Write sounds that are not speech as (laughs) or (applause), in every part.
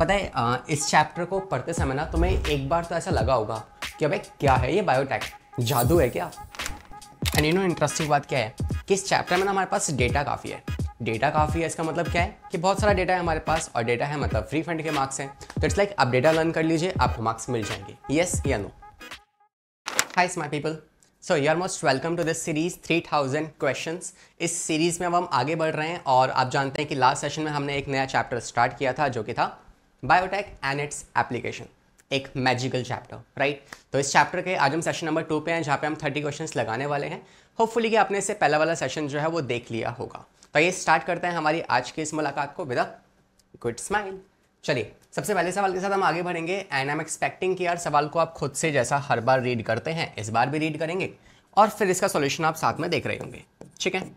पता है आ, इस चैप्टर को पढ़ते समय ना तुम्हें एक बार तो ऐसा लगा होगा कि अबे क्या है ये बायोटेक जादू है क्या एंड यू नो इंटरेस्टिंग बात क्या है कि इस चैप्टर में ना हमारे पास डेटा काफ़ी है डेटा काफ़ी है इसका मतलब क्या है कि बहुत सारा डेटा है हमारे पास और डेटा है मतलब फ्री फंड के मार्क्स हैं तो इट्स लाइक आप डेटा लर्न कर लीजिए आपको मार्क्स मिल जाएंगे येस या no hi smart people so you are most welcome to this series three thousand question इस सीरीज़ में अब हम आगे बढ़ रहे हैं और आप जानते हैं कि लास्ट सेशन में हमने एक नया चैप्टर स्टार्ट किया था जो कि था बायोटेक एंड इट्स एप्लीकेशन एक मैजिकल चैप्टर राइट तो इस चैप्टर के आज हम सेशन नंबर टू पे हैं जहाँ पे हम थर्टी क्वेश्चन लगाने वाले हैं होपफुली कि आपने इससे पहला वाला सेशन जो है वो देख लिया होगा तो ये स्टार्ट करते हैं हमारी आज की इस मुलाकात को विद अ गुड स्माइल चलिए सबसे पहले सवाल के साथ हम आगे बढ़ेंगे एंड आई एम एक्सपेक्टिंग कि यार सवाल को आप खुद से जैसा हर बार रीड करते हैं इस बार भी रीड करेंगे और फिर इसका सोल्यूशन आप साथ में देख रहे होंगे ठीक है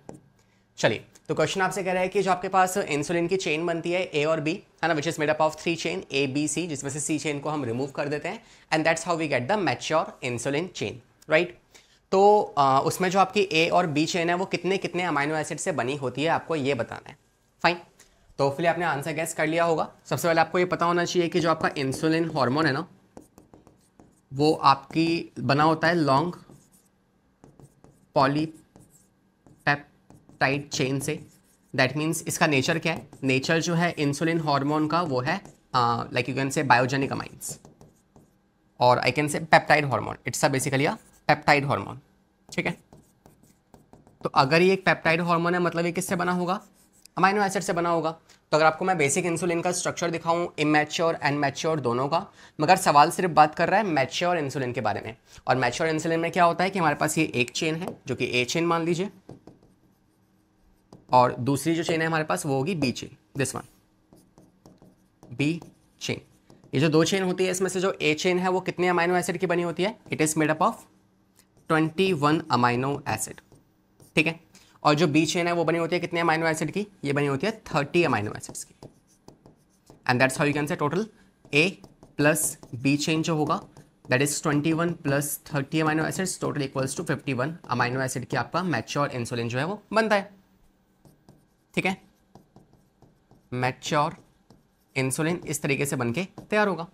चलिए तो क्वेश्चन आपसे कह रहा है कि जो आपके पास इंसुलिन की चेन बनती है ए और बी है ना which is made up of three chain A B C जिसमें से सी चेन को हम रिमूव कर देते हैं and that's how we get the mature insulin chain right तो आ, उसमें जो आपकी ए और बी चेन है वो कितने कितने अमाइनो एसिड से बनी होती है आपको ये बताना है फाइन तो फिर आपने आंसर गैस कर लिया होगा सबसे पहले आपको ये पता होना चाहिए कि जो आपका इंसुलिन हार्मोन है ना वो आपकी बना होता है लॉन्ग पॉली पेप्टाइड चेन से दैट मीन्स इसका नेचर क्या है नेचर जो है इंसुलिन हार्मोन का वो है like you can say biogenic amines और I can say peptide hormone it's a basically a peptide hormone ठीक है तो अगर ये एक पेप्टाइड हार्मोन है मतलब ये किससे बना होगा अमाइनो एसिड से बना होगा तो अगर आपको मैं बेसिक इंसुलिन का स्ट्रक्चर दिखाऊं इमेच्योर एंड मैच्योर दोनों का मगर सवाल सिर्फ बात कर रहा है मैच्योर इंसुलिन के बारे में और मैच्योर इंसुलिन में क्या होता है कि हमारे पास ये एक चेन है जो कि ए चेन मान लीजिए और दूसरी जो चेन है हमारे पास वो होगी B chain this one B chain ये जो दो चेन होती है इसमें से जो ए चेन है वो कितने अमाइनो एसिड की बनी होती है it is made up of twenty one amino acid ठीक है और जो बी चेन है वो बनी होती है कितने अमाइनो एसिड की ये बनी होती है थर्टी अमाइनो एसिड की and that's how you can say total A plus B chain जो होगा that is twenty one plus thirty amino acid total equals to fifty one amino acid की आपका मैच्योर इंसुलिन जो है वो बनता है ठीक है मैच्योर इंसुलिन इस तरीके से बनके तैयार होगा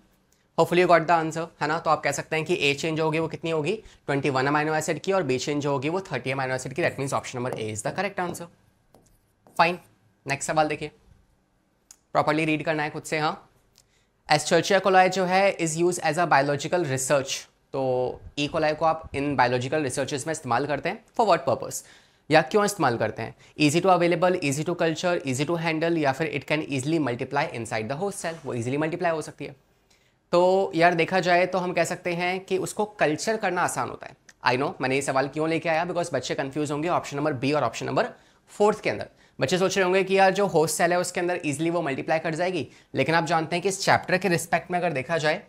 होपफुली गॉट द आंसर है ना तो आप कह सकते हैं कि ए चेंज होगी वो कितनी होगी 21 वन अमाइनो एसिड की और बी चेंज होगी वो 30 अमाइनो एसिड की that means option number A is the correct answer fine next सवाल देखिए प्रॉपरली रीड करना है खुद से हाँ एस्चर्चिया कोलाय जो है is use as a biological research तो ई e कोलाय को आप इन बायोलॉजिकल रिसर्चेज में इस्तेमाल करते हैं फॉर वट पर्पज़ या क्यों इस्तेमाल करते हैं easy to available easy to culture easy to handle या फिर it can easily multiply inside the host cell वो ईजिली मल्टीप्लाई हो सकती है तो यार देखा जाए तो हम कह सकते हैं कि उसको कल्चर करना आसान होता है आई नो मैंने ये सवाल क्यों लेके आया बिकॉज बच्चे कन्फ्यूज होंगे ऑप्शन नंबर बी और ऑप्शन नंबर फोर्थ के अंदर बच्चे सोच रहे होंगे कि यार जो होस्ट सेल है उसके अंदर ईजिली वो मल्टीप्लाई कर जाएगी लेकिन आप जानते हैं कि इस चैप्टर के रिस्पेक्ट में अगर देखा जाए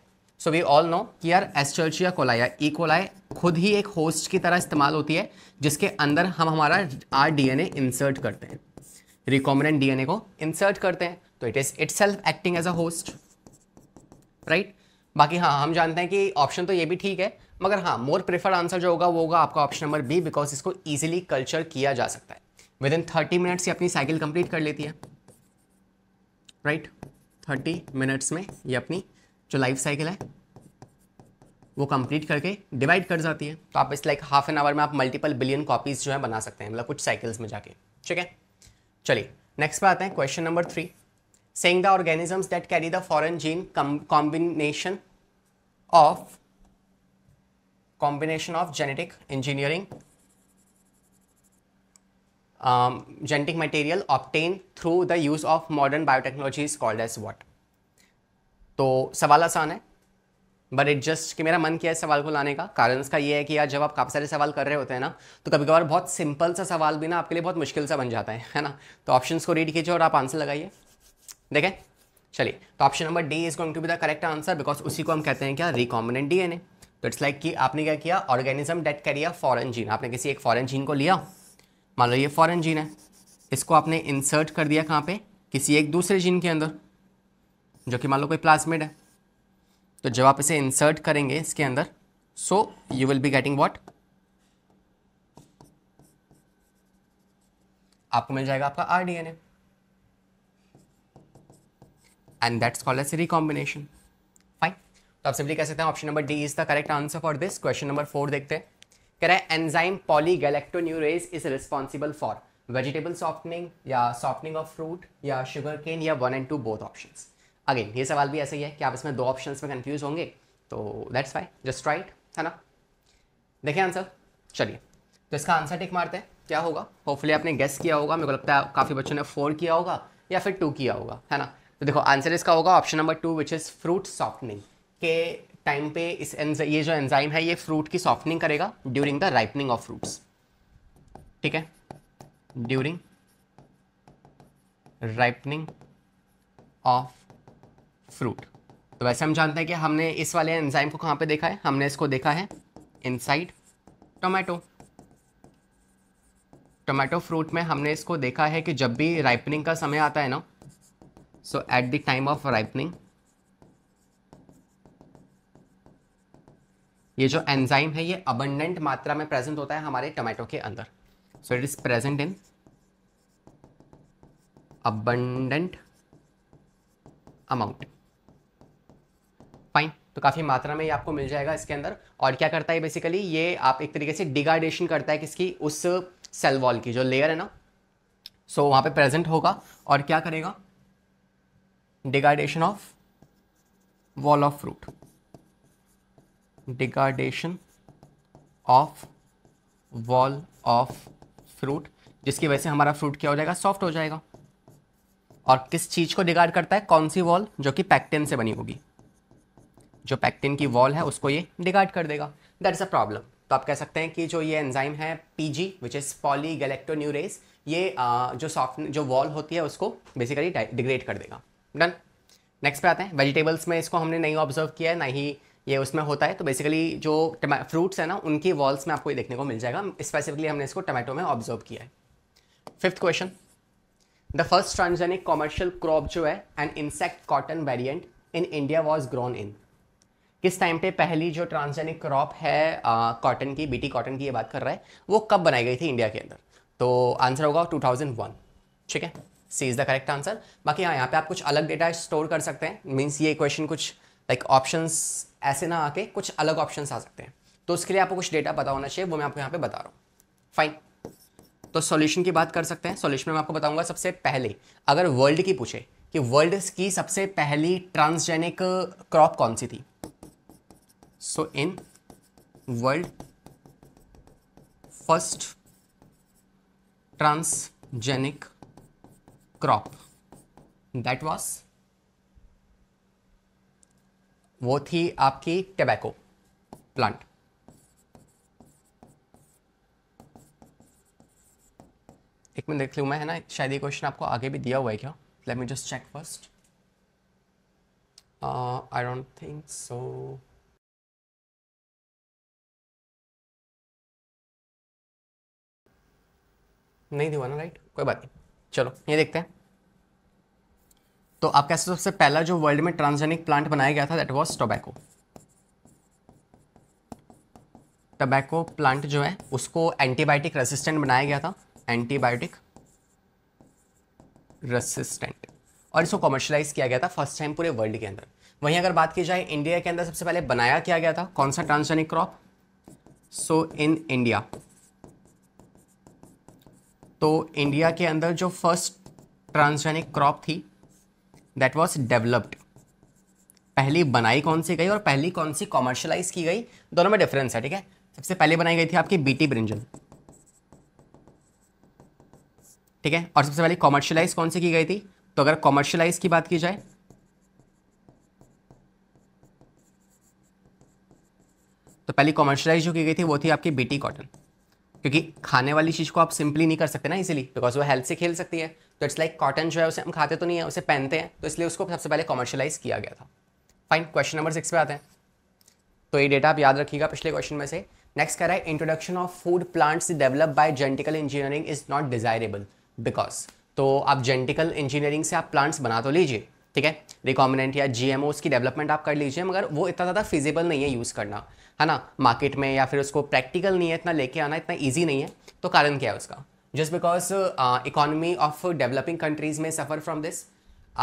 सो वी ऑल नो कि यार एस्टर्चिया कोलाया ई कोलाई खुद ही एक होस्ट की तरह इस्तेमाल होती है जिसके अंदर हम हमारा आर डीएनए इंसर्ट करते हैं एन डीएनए को इंसर्ट करते हैं तो it is itself acting as a host right बाकी हाँ हम जानते हैं कि ऑप्शन तो ये भी ठीक है मगर हाँ मोर प्रेफर्ड आंसर जो होगा वो होगा आपका ऑप्शन नंबर बी बिकॉज इसको ईजिली कल्चर किया जा सकता है विद इन थर्टी मिनट्स ये अपनी साइकिल कंप्लीट कर लेती है राइट थर्टी मिनट्स में ये अपनी जो लाइफ साइकिल है वो कंप्लीट करके डिवाइड कर जाती है तो आप इस लाइक हाफ एन आवर में आप मल्टीपल बिलियन कॉपीज़ जो है बना सकते हैं मतलब कुछ साइकिल्स में जाके ठीक है चलिए नेक्स्ट पे आते हैं question number three saying the organisms that carry the foreign gene combination of combination of genetic engineering genetic material obtain through the use of modern biotechnology biotechnology is called तो सवाल आसान है बट इट जस्ट कि मेरा मन किया इस सवाल को लाने का कारण इसका ये है कि यार जब आप काफ़ी सारे सवाल कर रहे होते हैं ना तो कभी कभार बहुत सिंपल सा सवाल भी ना आपके लिए बहुत मुश्किल सा बन जाता है है ना तो ऑप्शंस को रीड कीजिए और आप आंसर लगाइए देखें चलिए तो option number D is going to be the correct answer because उसी को हम कहते हैं क्या रिकॉम्बिनेंट डी तो इट्स लाइक कि आपने क्या किया ऑर्गेनिज्म डेट करिया फॉरन जीन आपने किसी एक फॉरन जीन को लिया मान लो ये फॉरन जीन है इसको आपने इंसर्ट कर दिया कहाँ पे किसी एक दूसरे जीन के अंदर जो कि मान लो कोई प्लाजमिड है तो जब आप इसे इंसर्ट करेंगे इसके अंदर so you will be getting what आपको मिल जाएगा आपका R D N A and that's called as recombination fine तो आप सिंपली कह सकते हैं option number D is the correct answer for this question number four देखते हैं कह रहा है enzyme polygalacturonase is responsible for vegetable softening या सॉफ्टनिंग ऑफ फ्रूट या शुगर केन या one and two both options again ये सवाल भी ऐसे ही है कि आप इसमें दो ऑप्शन में कन्फ्यूज होंगे तो दैट्स वाई जस्ट राइट है ना देखें आंसर चलिए तो इसका आंसर टिक मारते हैं क्या होगा होपफुली आपने गेस किया होगा मेरे को लगता है काफ़ी बच्चों ने फोर किया होगा या फिर टू किया होगा है ना तो देखो आंसर इसका होगा option number two which is fruit softening के टाइम पे इस ये जो एंजाइम है ये फ्रूट की सॉफ्टनिंग करेगा during the ripening of fruits ठीक है ड्यूरिंग राइपनिंग ऑफ फ्रूट तो वैसे हम जानते हैं कि हमने इस वाले एंजाइम को कहाँ पे देखा है हमने इसको देखा है इनसाइड टोमेटो टोमेटो फ्रूट में हमने इसको देखा है कि जब भी राइपनिंग का समय आता है ना so at the time of ripening ये जो एंजाइम है ये अबंडेंट मात्रा में प्रेजेंट होता है हमारे टोमेटो के अंदर so it is present in abundant amount fine तो काफ़ी मात्रा में ये आपको मिल जाएगा इसके अंदर और क्या करता है बेसिकली ये आप एक तरीके से डिगार्डेशन करता है किसकी उस सेल वॉल की जो लेयर है ना सो so, वहाँ पे प्रेजेंट होगा और क्या करेगा degradation of wall of fruit degradation of wall of fruit जिसकी वजह से हमारा फ्रूट क्या हो जाएगा सॉफ्ट हो जाएगा और किस चीज़ को डिगार्ड करता है कौन सी वॉल जो कि पैक्टेन से बनी होगी जो पैक्टिन की वॉल है उसको ये डिगार्ड कर देगा दैट इज़ अ प्रॉब्लम तो आप कह सकते हैं कि जो ये एंजाइम है P G which is polygalacturonase ये आ, जो सॉफ्ट जो वॉल होती है उसको बेसिकली डिग्रेड कर देगा डन नेक्स्ट पे आते हैं वेजिटेबल्स में इसको हमने नहीं ऑब्जर्व किया है ना ही ये उसमें होता है तो बेसिकली जो फ्रूट्स है ना उनकी वॉल्स में आपको ये देखने को मिल जाएगा स्पेसिफिकली हमने इसको टमाटो में ऑब्जर्व किया है fifth question the first transgenic commercial crop जो है an insect cotton variant in India was grown in किस टाइम पे पहली जो ट्रांसजेनिक क्रॉप है कॉटन की बीटी कॉटन की ये बात कर रहा है वो कब बनाई गई थी इंडिया के अंदर तो आंसर होगा 2001 ठीक है C is the correct answer बाकी हाँ यहाँ पे आप कुछ अलग डेटा स्टोर कर सकते हैं मीन्स ये क्वेश्चन कुछ लाइक like, ऑप्शन ऐसे ना आके कुछ अलग ऑप्शन आ सकते हैं तो उसके लिए आपको कुछ डेटा पता होना चाहिए वो मैं आपको यहाँ पे बता रहा हूँ फाइन तो सोल्यूशन की बात कर सकते हैं सोल्यूशन में मैं आपको बताऊंगा सबसे पहले अगर वर्ल्ड की पूछे कि वर्ल्ड की सबसे पहली ट्रांसजेनिक क्रॉप कौन सी थी so in world first transgenic crop that was वो थी आपकी टबैको प्लांट एक मिनट देख लू मैं है ना शायद ये क्वेश्चन आपको आगे भी दिया हुआ है क्या let me just check first I don't think so नहीं हुआ ना राइट कोई बात नहीं चलो ये देखते हैं तो आपका सबसे पहला जो वर्ल्ड में ट्रांसजेनिक प्लांट बनाया गया था that was tobacco tobacco plant जो है उसको एंटीबायोटिक रेसिस्टेंट बनाया गया था एंटीबायोटिक रेसिस्टेंट और इसको कॉमर्शलाइज किया गया था फर्स्ट टाइम पूरे वर्ल्ड के अंदर वहीं अगर बात की जाए इंडिया के अंदर सबसे पहले बनाया किया गया था कौन सा transgenic crop so in India तो इंडिया के अंदर जो फर्स्ट ट्रांसजेनिक क्रॉप थी दैट वॉज डेवलप्ड पहली बनाई कौन सी गई और पहली कौन सी कॉमर्शलाइज की गई दोनों में डिफरेंस है ठीक है सबसे पहले बनाई गई थी आपकी बीटी ब्रिंजल ठीक है और सबसे पहले कॉमर्शलाइज कौन सी की गई थी तो अगर कॉमर्शलाइज की बात की जाए तो पहली कॉमर्शलाइज जो की गई थी वो थी आपकी बीटी कॉटन क्योंकि खाने वाली चीज़ को आप सिंपली नहीं कर सकते ना इसीलिए बिकॉज वो हेल्थ से खेल सकती है तो इट्स लाइक कॉटन जो है उसे हम खाते तो नहीं है उसे पहनते हैं तो इसलिए उसको सबसे पहले कॉमर्शलाइज किया गया था फाइन क्वेश्चन नंबर सिक्स पे आते हैं तो ये डेटा आप याद रखिएगा पिछले क्वेश्चन में से नेक्स्ट कह रहा है introduction of food plants develop by genetical engineering is not desirable because तो आप जेंटिकल इंजीनियरिंग से आप प्लांट्स बना तो लीजिए ठीक है रिकॉमिनेंट या जी की डेवलपमेंट आप कर लीजिए मगर वो इतना ज़्यादा फिजिबल नहीं है यूज़ करना है ना मार्केट में या फिर उसको प्रैक्टिकल नहीं है इतना लेके आना इतना ईजी नहीं है तो कारण क्या है उसका just because economy of developing countries में सफ़र फ्रॉम दिस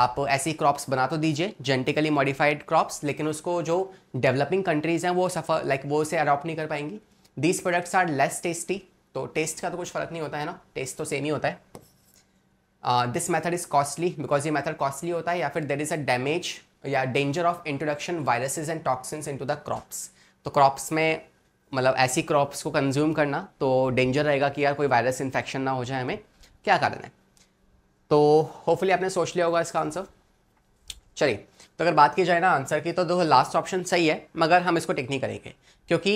आप ऐसी क्रॉप्स बना तो दीजिए जेनेटिकली मॉडिफाइड क्रॉप्स लेकिन उसको जो डेवलपिंग कंट्रीज़ हैं वो सफ़र लाइक like, वो उसे अडॉप्ट नहीं कर पाएंगी these products are less tasty तो टेस्ट का तो कुछ फ़र्क नहीं होता है ना टेस्ट तो सेम ही होता है this method is costly because ये मैथड कॉस्टली होता है या फिर देर इज़ अ डैमेज या danger of introduction viruses and toxin into the crops तो क्रॉप्स में मतलब ऐसी क्रॉप्स को कंज्यूम करना तो डेंजर रहेगा कि यार कोई वायरस इन्फेक्शन ना हो जाए हमें क्या कारण है तो होपफुली आपने सोच लिया होगा इसका आंसर चलिए तो अगर बात की जाए ना आंसर की तो देखो लास्ट ऑप्शन सही है मगर हम इसको टिक नहीं करेंगे क्योंकि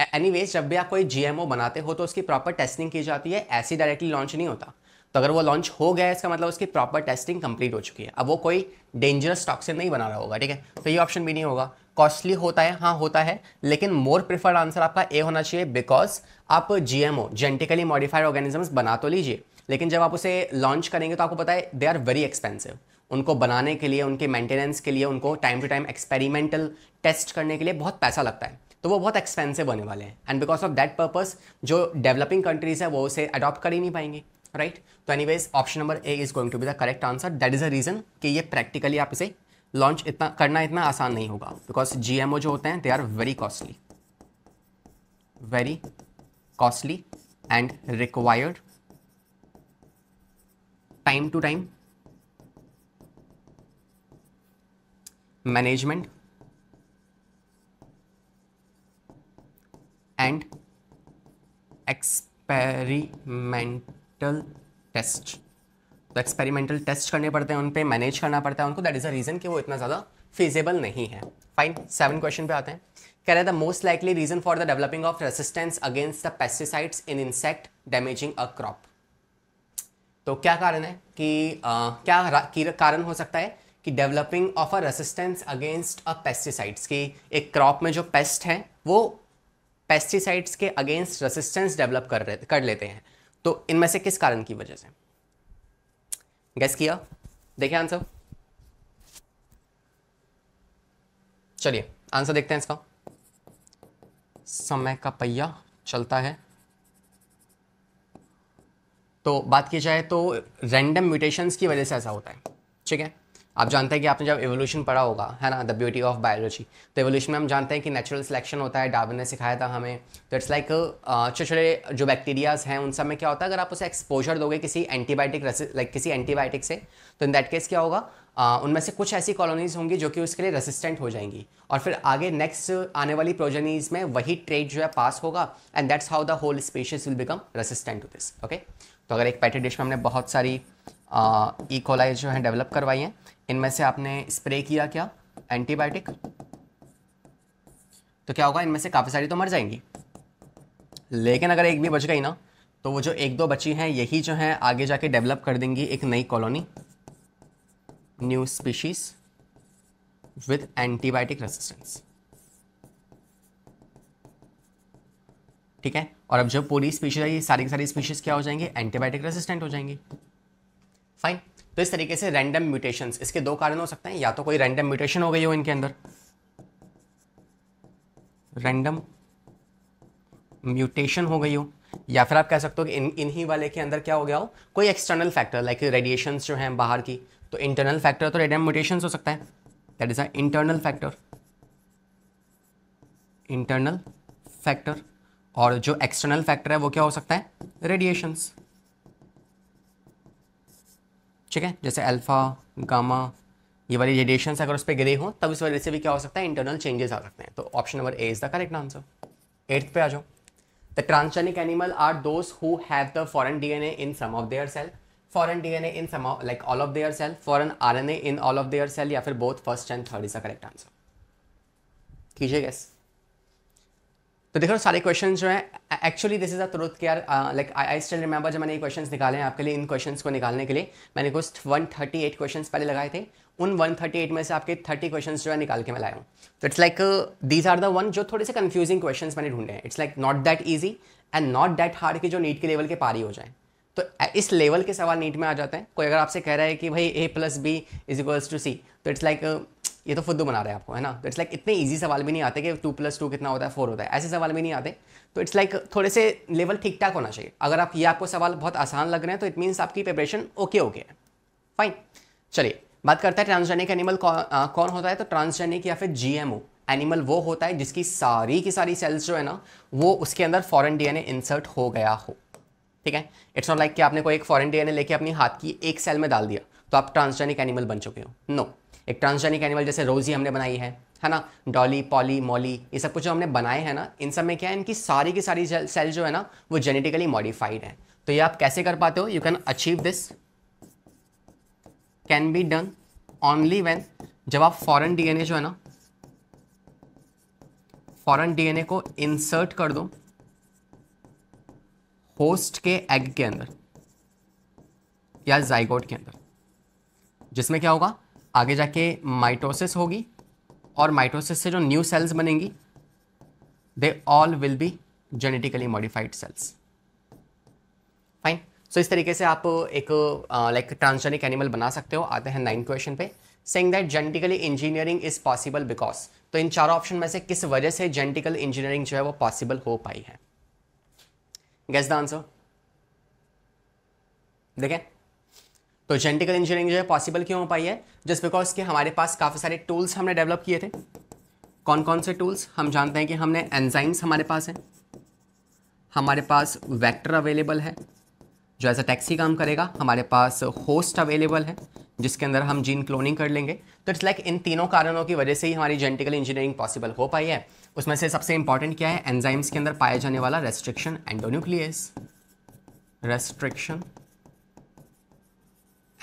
एनी जब भी आप कोई जी बनाते हो तो उसकी प्रॉपर टेस्टिंग की जाती है ऐसे डायरेक्टली लॉन्च नहीं होता तो अगर वो लॉन्च हो गया इसका मतलब उसकी प्रॉपर टेस्टिंग कंप्लीट हो चुकी है अब वो कोई डेंजरस टॉक्सिन नहीं बना रहा होगा ठीक है तो ये ऑप्शन भी नहीं होगा कॉस्टली होता है हाँ होता है लेकिन मोर प्रिफर्ड आंसर आपका ए होना चाहिए बिकॉज आप जीएमओ जेनेटिकली मॉडिफाइड ऑर्गेनिजम्स बना तो लीजिए लेकिन जब आप उसे लॉन्च करेंगे तो आपको पता है दे आर वेरी एक्सपेंसिव उनको बनाने के लिए उनके मेंटेनेंस के लिए उनको time to time experimental test करने के लिए बहुत पैसा लगता है तो वो बहुत एक्सपेंसिव होने वाले हैं and because of that purpose जो डेवलपिंग कंट्रीज़ है वो उसे अडॉप्ट कर ही नहीं पाएंगे राइट तो anyways option number A is going to be the correct answer that is a reason कि ये प्रैक्टिकली आप इसे लॉन्च इतना करना इतना आसान नहीं होगा बिकॉज जी जो होते हैं they are very costly very costly and required time to time management and experiment experimental test तो एक्सपेरिमेंटल टेस्ट करने पड़ते हैं उन पर मैनेज करना पड़ता है उनको दैट इज़ अ रीज़न कि वो इतना ज़्यादा फिजेबल नहीं है फाइन सेवन क्वेश्चन पे आते हैं कह रहे the most likely reason for the developing of resistance against the pesticides in insect damaging a crop तो क्या कारण है कि आ, क्या कारण हो सकता है कि developing of a resistance against a pesticides की एक क्रॉप में जो पेस्ट है वो पेस्टिसाइड्स के अगेंस्ट रेसिस्टेंस डेवलप कर रहे कर लेते हैं तो इनमें से किस कारण की वजह से गैस किया देखिए आंसर चलिए आंसर देखते हैं इसका समय का पहिया चलता है तो बात की जाए तो रैंडम म्यूटेशंस की वजह से ऐसा होता है ठीक है आप जानते हैं कि आपने जब एवोल्यूशन पढ़ा होगा है ना द ब्यूटी ऑफ बायोलॉजी तो एवोल्यूशन में हम जानते हैं कि नेचुरल सिलेक्शन होता है डार्विन ने सिखाया था हमें तो इट्स लाइक छोटे छोटे जो बैक्टीरियाज हैं उन सब में क्या होता है अगर आप उसे एक्सपोजर दोगे किसी एंटीबायोटिक लाइक किसी एंटीबायोटिक से तो इन दैट केस क्या होगा uh, उनमें से कुछ ऐसी कॉलोनीज होंगी जो कि उसके लिए रेसिस्टेंट हो जाएंगी और फिर आगे नेक्स्ट आने वाली प्रोजेनीज में वही ट्रेड जो है पास होगा and that's how the whole species will become resistant to this okay तो अगर एक पैटेड डिश में हमने बहुत सारी ई uh, कोलाई जो है डेवलप करवाई हैं इनमें से आपने स्प्रे किया क्या एंटीबायोटिक तो क्या होगा इनमें से काफ़ी सारी तो मर जाएंगी लेकिन अगर एक भी बच गई ना तो वो जो एक दो बची हैं यही जो हैं आगे जाके डेवलप कर देंगी एक नई colony new species with antibiotic resistance ठीक है और अब जो पूरी स्पीशीज आई सारी की सारी स्पीशीज क्या हो जाएंगे एंटीबायोटिक रेसिस्टेंट हो जाएंगे फाइन तो इस तरीके से रैंडम म्यूटेशन इसके दो कारण हो सकते हैं या तो कोई रैंडम म्यूटेशन हो गई हो इनके अंदर रैंडम म्यूटेशन हो गई हो या फिर आप कह सकते हो कि इन इन्हीं वाले के अंदर क्या हो गया हो कोई एक्सटर्नल फैक्टर लाइक रेडिएशन जो हैं बाहर की तो इंटरनल फैक्टर तो रेडियम म्यूटेशन हो सकता है that is a internal factor internal factor और जो एक्सटर्नल फैक्टर है वो क्या हो सकता है रेडिएशंस ठीक है जैसे अल्फ़ा गामा ये वाली रेडिएशन अगर उस पर गिरे हों तब इस वजह से भी क्या हो सकता है इंटरनल चेंजेस आ सकते हैं तो option number A is the correct answer eighth पे आ जाओ the transgenic animal are those who have the foreign a in some of their cell foreign a in some like all of their cell foreign are in all of their cell या फिर both first and third is the correct answer कीजिए guess तो देखो सारे question जो है actually this is a truth के यार लाइक आई स्टिल रिमेंबर जब मैंने ये क्वेश्चन निकाले हैं आपके लिए इन क्वेश्चन को निकालने के लिए मैंने कुछ 138 क्वेश्चन पहले लगाए थे उन 138 में से आपके 30 क्वेश्चन जो है निकाल के मैं लाया हूँ तो it's like these are the one जो थोड़े से कन्फ्यूजिंग क्वेश्चन मैंने ढूंढे हैं it's like not that easy and not that hard के जो नीट के लेवल के पारी हो जाए तो इस लेवल के सवाल नीट में आ जाते हैं कोई अगर आपसे कह रहा है कि भाई A plus B is equals to C तो इट्स लाइक ये तो फुद्दू बना रहे हैं आपको है ना तो इट्स लाइक इतने ईजी सवाल भी नहीं आते कि टू प्लस टू कितना होता है फोर होता है ऐसे सवाल भी नहीं आते तो इट्स लाइक थोड़े से लेवल ठीक ठाक होना चाहिए अगर आप ये आपको सवाल बहुत आसान लग रहे हैं तो इट मीन्स आपकी प्रिपरेशन ओके ओके है फाइन चलिए बात करते हैं ट्रांसजेनिक एनिमल कौन होता है तो ट्रांसजेनिक या फिर जी एनिमल वो होता है जिसकी सारी की सारी सेल्स जो है ना वो उसके अंदर फॉरन डीएनए इंसर्ट हो गया हो ठीक है इट्स नॉट लाइक कि आपने कोई एक फॉरन डी एन लेके अपनी हाथ की एक सेल में डाल दिया तो आप ट्रांसजेनिक एनिमल बन चुके हो नो no. एक ट्रांसजेनिक एनिमल जैसे रोजी हमने बनाई है है ना डॉली पॉली मॉली ये सब कुछ जो हमने बनाए हैं ना इन सब में क्या है इनकी सारी की सारी सेल जो है ना वो जेनेटिकली मॉडिफाइड है तो ये आप कैसे कर पाते हो you can achieve this can be done only when जब आप फॉरन डीएनए जो है ना फॉरन डीएनए को इंसर्ट कर दो होस्ट के एग के अंदर या जाइगोट के अंदर जिसमें क्या होगा आगे जाके माइटोसिस होगी और माइटोसिस से जो न्यू सेल्स बनेंगी they all will be genetically modified cells fine so इस तरीके से आप एक लाइक ट्रांसजेनिक एनिमल बना सकते हो आते हैं नाइन क्वेश्चन पे saying that genetically engineering is possible because तो इन चारों ऑप्शन में से किस वजह से जेनेटिकल इंजीनियरिंग जो है वो पॉसिबल हो पाई है गैस द आंसर देखें तो जेंटिकल इंजीनियरिंग जो है पॉसिबल क्यों हो पाई है जस्ट बिकॉज के हमारे पास काफ़ी सारे टूल्स हमने डेवलप किए थे कौन कौन से टूल्स हम जानते हैं कि हमने एंजाइम्स हमारे पास हैं हमारे पास वेक्टर अवेलेबल है जो एज अ टैक्सी काम करेगा हमारे पास होस्ट अवेलेबल है जिसके अंदर हम जीन क्लोनिंग कर लेंगे तो इट्स लाइक इन तीनों कारणों की वजह से ही हमारी जेनेटिकल इंजीनियरिंग पॉसिबल हो पाई है उसमें से सबसे इंपॉर्टेंट क्या है एंजाइम्स के अंदर पाया जाने वाला restriction endonuclease restriction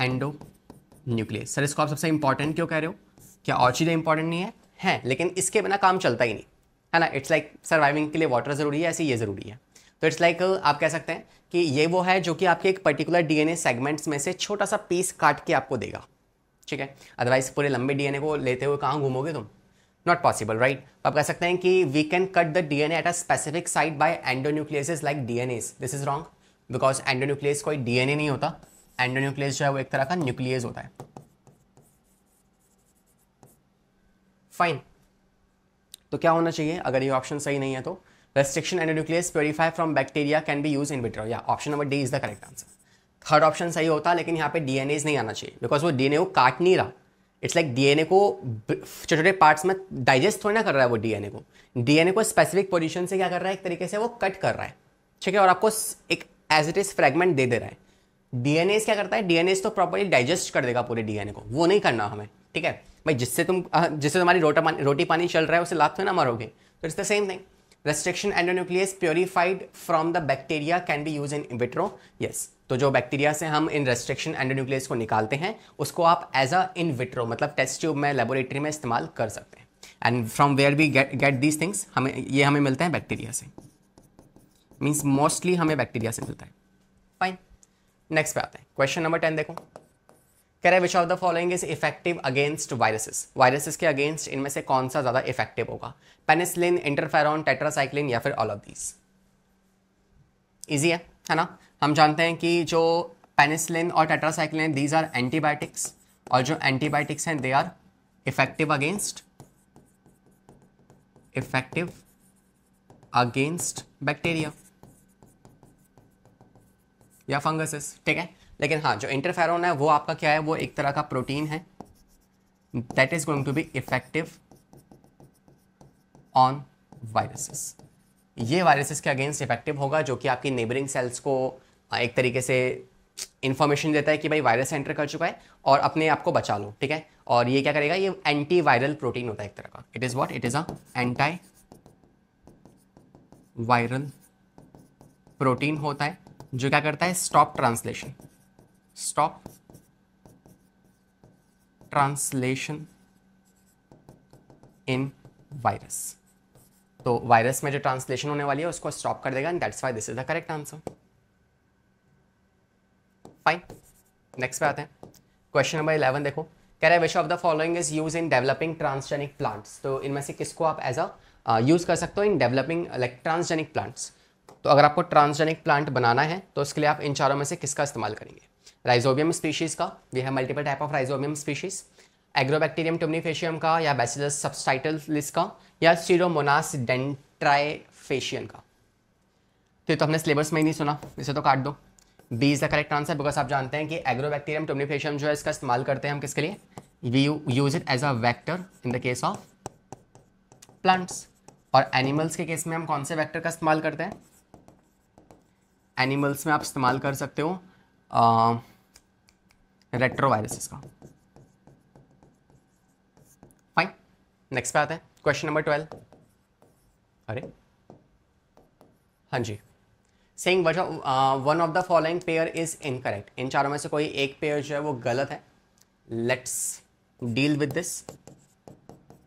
endonuclease sir इसको आप सबसे इंपॉर्टेंट क्यों कह रहे हो क्या और चीज़ें इंपॉर्टेंट नहीं है हैं लेकिन इसके बिना काम चलता ही नहीं है ना इट्स लाइक सर्वाइविंग के लिए वाटर ज़रूरी है ऐसे ये ज़रूरी है तो इट्स लाइक like, आप कह सकते हैं कि ये वो है जो कि आपके एक पर्टिकुलर डीएनए सेगमेंट्स में से छोटा सा पीस काट के आपको देगा ठीक है अदरवाइज पूरे लंबे डीएनए को लेते हुए कहाँ घूमोगे तुम नॉट पॉसिबल राइट आप कह सकते हैं कि we can cut the DNA at a specific site by endonucleases like DNAs this is wrong because endonuclease कोई डीएनए नहीं होता एंडोन्यूक्लियस जो है वो एक तरह का न्यूक्लियस होता है फाइन तो क्या होना चाहिए अगर ये ऑप्शन सही नहीं है तो Restriction endonuclease purify from bacteria can be used in vitro. Yeah, option number D is the correct answer. Third option सही होता लेकिन यहाँ पे डीएनए नहीं आना चाहिए बिकॉज वो डीएनए को काट नहीं रहा इट्स लाइक डीएनए को छोटे छोटे पार्ट्स में डाइजेस्ट थोड़ी ना कर रहा है वो डीएनए को डीएनए को स्पेसिफिक पोजिशन से क्या कर रहा है एक तरीके से वो कट कर रहा है ठीक है और आपको एक एज इट इज फ्रेगमेंट दे दे रहा है डीएनए क्या करता है डीएनए तो प्रॉपरली डाइजेस्ट कर देगा पूरे डीएनए को वो नहीं करना हमें ठीक है भाई जिससे तुम जिससे तुम्हारी रोटा पानी रोटी पानी चल रहा है उसे लाभ तो ना मारोगे तो it's the same thing restriction endonuclease purified from the bacteria can be use in vitro yes तो जो बैक्टीरिया से हम इन रेस्ट्रिक्शन एंडोन्यूक्लियस को निकालते हैं उसको आप एज अ इन विट्रो मतलब टेस्ट ट्यूब में लेबोरेटरी में इस्तेमाल कर सकते हैं and from where we get get these things हमें ये हमें मिलते हैं बैक्टीरिया से मीन्स मोस्टली हमें बैक्टीरिया से मिलता है फाइन नेक्स्ट पे आते हैं क्वेश्चन नंबर टेन देखो हैं which of the following is effective against viruses viruses के अगेंस्ट इनमें से कौन सा ज़्यादा इफेक्टिव होगा पेनिसलिन इंटरफेरॉन टेट्रासाइक्लिन या फिर ऑल ऑफ दीज इजी है है ना हम जानते हैं कि जो पेनिसलिन और टेट्रासाइक्लिन दीज आर एंटीबायोटिक्स और जो एंटीबायोटिक्स हैं they are effective against effective against bacteria या फंगसेस ठीक है लेकिन हाँ जो इंटरफेरोन है वो आपका क्या है वो एक तरह का प्रोटीन है that is going to be effective on viruses ये वायरसेस के अगेंस्ट इफेक्टिव होगा जो कि आपकी नेबरिंग सेल्स को हाँ, एक तरीके से इन्फॉर्मेशन देता है कि भाई वायरस एंटर कर चुका है और अपने आप को बचा लो ठीक है और ये क्या करेगा ये एंटी वायरल प्रोटीन होता है एक तरह का it is what it is a anti viral protein होता है जो क्या करता है stop translation stop translation in virus तो वायरस में जो ट्रांसलेशन होने वाली है उसको स्टॉप कर देगा and that's why this is the correct answer fine next पे आते हैं क्वेश्चन नंबर इलेवन देखो कह रहे हैं which of the following is use in developing transgenic plants तो इनमें से किसको आप एज अ यूज़ कर सकते हो in developing like transgenic plants तो अगर आपको ट्रांसजेनिक प्लांट बनाना है तो उसके लिए आप इन चारों में से किसका इस्तेमाल करेंगे राइजोबियम स्पीशीज़ का we have multiple type of Rhizobium species Agrobacterium tumefaciens का या बैसिलस सब्सटाइटलिस का या सीरोमोनास डेंट्राइफेशियन का तो तो हमने सिलेबस में ही नहीं सुना इसे तो काट दो B is the correct answer because आप जानते हैं कि एग्रोबैक्टीरियम टोमनीफेशियम जो है इसका इस्तेमाल करते हैं हम किसके लिए we use it as a vector in the case of plants और एनिमल्स के केस में हम कौन से वैक्टर का इस्तेमाल करते हैं एनिमल्स में आप इस्तेमाल कर सकते हो रेट्रो वायरसेस का फाइन नेक्स्ट पे आते हैं क्वेश्चन नंबर ट्वेल्व अरे हाँ जी सेंग वजह one of the following pair is incorrect इन चारों में से कोई एक पेयर जो है वो गलत है लेट्स डील विद दिस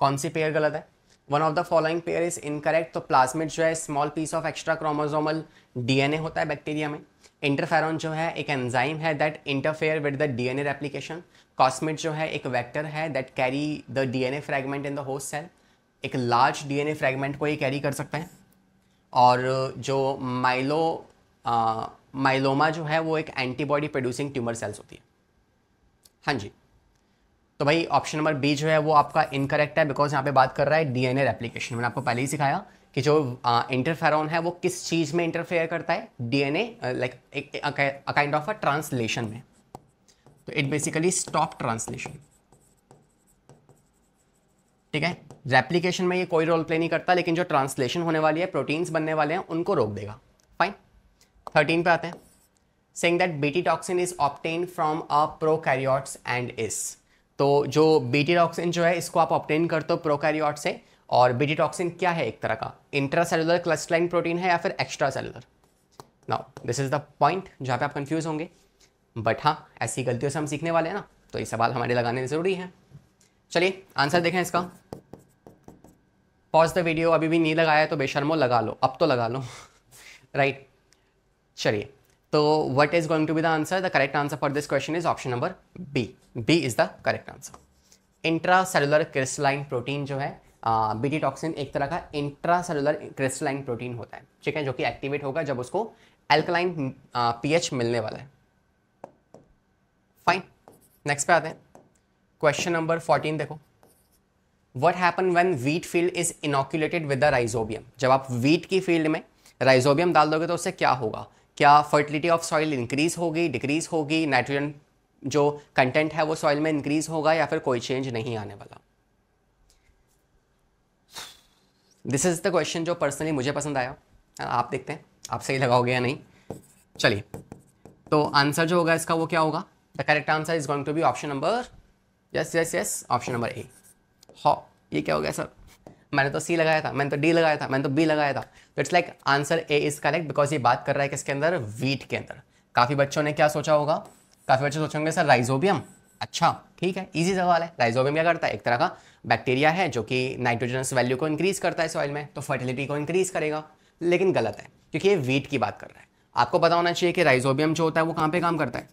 कौन सी पेयर गलत है one of the following pair is incorrect तो प्लाज्मिड जो है small piece of extra chromosomal DNA होता है बैक्टीरिया में इंटरफेरॉन जो है एक एंजाइम है that interfere with the DNA replication cosmid जो है एक वेक्टर है that carry the DNA fragment in the host cell एक लार्ज डीएनए फ्रैगमेंट को ये कैरी कर सकते हैं और uh, जो माइलो माइलोमा uh, जो है वो एक एंटीबॉडी प्रोड्यूसिंग ट्यूमर सेल्स होती है हाँ जी तो भाई ऑप्शन नंबर बी जो है वो आपका इनकरेक्ट है बिकॉज यहाँ पे बात कर रहा है डीएनए रेप्लिकेशन मैंने आपको पहले ही सिखाया कि जो इंटरफेरॉन है वो किस चीज़ में इंटरफेयर करता है डीएनए लाइक एक काइंड ऑफ अ ट्रांसलेशन में तो इट बेसिकली स्टॉप ट्रांसलेशन ठीक है रेप्लीकेशन में ये कोई रोल प्ले नहीं करता लेकिन जो ट्रांसलेशन होने वाली है प्रोटीन्स बनने वाले हैं उनको रोक देगा फाइन थर्टीन पे आते हैं saying that BT toxin is obtain from a pro and इस तो जो बीटी टॉक्सिन जो है इसको आप ऑप्टेन करते हो प्रो से और टॉक्सिन क्या है एक तरह का इंट्रासेलुलर क्लस्टलाइन प्रोटीन है या फिर extracellular now this is the point जहाँ पे आप कंफ्यूज होंगे बट हाँ ऐसी गलतियों से हम सीखने वाले हैं ना तो ये सवाल हमारे लगाने ज़रूरी है चलिए आंसर देखें इसका पॉज द वीडियो अभी भी नहीं लगाया तो बेशर्मो लगा लो अब तो लगा लो राइट (laughs) right. चलिए तो what is going to be the answer the correct answer for this question is option number B B is the correct answer intracellular crystalline protein जो है बीटी टॉक्सिन एक तरह का इंट्रासेलुलर क्रिस्टलाइन प्रोटीन होता है ठीक है जो कि एक्टिवेट होगा जब उसको एल्कलाइन पीएच मिलने वाला है फाइन नेक्स्ट पे आते हैं क्वेश्चन नंबर फोर्टीन देखो what happen when wheat field is inoculated with the Rhizobium जब आप वीट की फील्ड में राइजोबियम डाल दोगे तो उससे क्या होगा क्या फर्टिलिटी ऑफ सॉइल इंक्रीज होगी डिक्रीज होगी नाइट्रोजन जो कंटेंट है वो सॉइल में इंक्रीज होगा या फिर कोई चेंज नहीं आने वाला दिस इज़ द क्वेश्चन जो पर्सनली मुझे पसंद आया आप देखते हैं आप सही लगाओगे या नहीं चलिए तो आंसर जो होगा इसका वो क्या होगा the correct answer is going to be option number yes yes yes option number A हो ये क्या हो गया सर मैंने तो सी लगाया था मैंने तो डी लगाया था मैंने तो बी लगाया था तो it's like answer A is correct because ये बात कर रहा है किसके अंदर वीट के अंदर काफ़ी बच्चों ने क्या सोचा होगा काफ़ी बच्चे सोचेंगे सर राइजोबियम अच्छा ठीक है इजी सवाल है राइजोबियम क्या करता है एक तरह का बैक्टीरिया है जो कि नाइट्रोजनस वैल्यू को इंक्रीज़ करता है सॉइल में तो फर्टिलिटी को इंक्रीज़ करेगा लेकिन गलत है क्योंकि ये वीट की बात कर रहा है आपको पता होना चाहिए कि राइजोबियम जो होता है वो कहाँ पे काम करता है